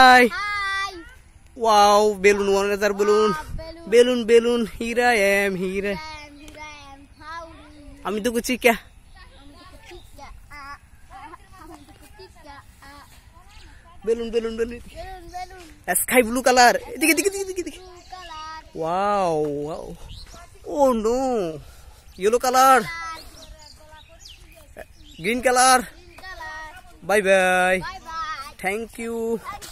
high wow balloon one হাজার balloon balloon balloon হিরা এম হিরা আমি তো কুচি ক্যা balloon balloon balloon sky blue colour এদিকে দিকে দিকে দিকে দিকে wow wow oh no yellow colour green colour bye bye thank you